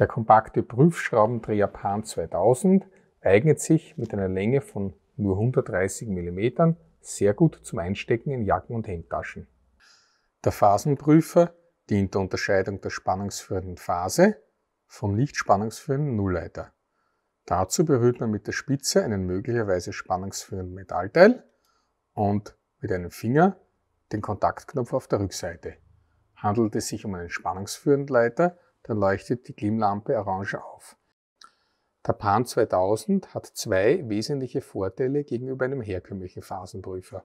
Der kompakte Prüfschraubendreher Pan 2000 eignet sich mit einer Länge von nur 130 mm sehr gut zum Einstecken in Jacken- und Hemdtaschen. Der Phasenprüfer dient der Unterscheidung der spannungsführenden Phase vom nicht spannungsführenden Nullleiter. Dazu berührt man mit der Spitze einen möglicherweise spannungsführenden Metallteil und mit einem Finger den Kontaktknopf auf der Rückseite. Handelt es sich um einen spannungsführenden Leiter, dann leuchtet die Glimmlampe orange auf. Der Pan 2000 hat zwei wesentliche Vorteile gegenüber einem herkömmlichen Phasenprüfer.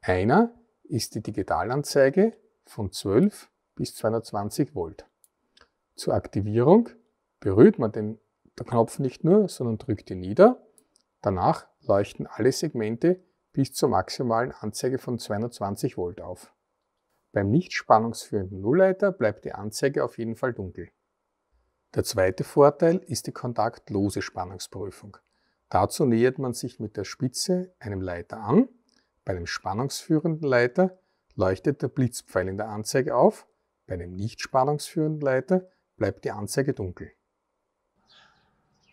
Einer ist die Digitalanzeige von 12 bis 220 Volt. Zur Aktivierung berührt man den Knopf nicht nur, sondern drückt ihn nieder. Danach leuchten alle Segmente bis zur maximalen Anzeige von 220 Volt auf. Beim nicht spannungsführenden Nullleiter bleibt die Anzeige auf jeden Fall dunkel. Der zweite Vorteil ist die kontaktlose Spannungsprüfung. Dazu nähert man sich mit der Spitze einem Leiter an. Bei einem spannungsführenden Leiter leuchtet der Blitzpfeil in der Anzeige auf, bei einem nicht spannungsführenden Leiter bleibt die Anzeige dunkel.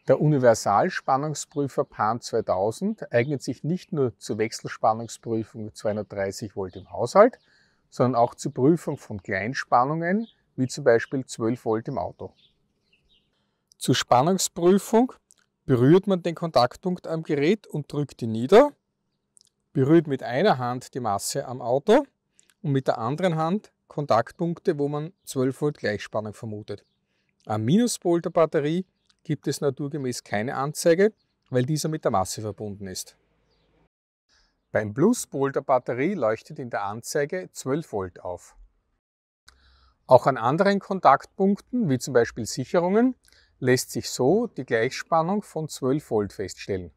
Der Universalspannungsprüfer PAN 2000 eignet sich nicht nur zur Wechselspannungsprüfung mit 230 Volt im Haushalt, sondern auch zur Prüfung von Kleinspannungen, wie zum Beispiel 12 Volt im Auto. Zur Spannungsprüfung berührt man den Kontaktpunkt am Gerät und drückt ihn nieder, berührt mit einer Hand die Masse am Auto und mit der anderen Hand Kontaktpunkte, wo man 12 Volt Gleichspannung vermutet. Am Minuspol der Batterie gibt es naturgemäß keine Anzeige, weil dieser mit der Masse verbunden ist. Beim Pluspol der Batterie leuchtet in der Anzeige 12 Volt auf. Auch an anderen Kontaktpunkten, wie zum Beispiel Sicherungen, lässt sich so die Gleichspannung von 12 Volt feststellen.